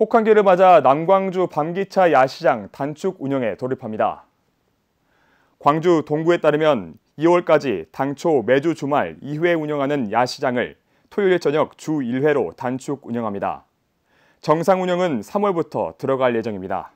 혹한기를 맞아 남광주 밤기차 야시장 단축 운영에 돌입합니다. 광주 동구에 따르면 2월까지 당초 매주 주말 2회 운영하는 야시장을 토요일 저녁 주 1회로 단축 운영합니다. 정상 운영은 3월부터 들어갈 예정입니다.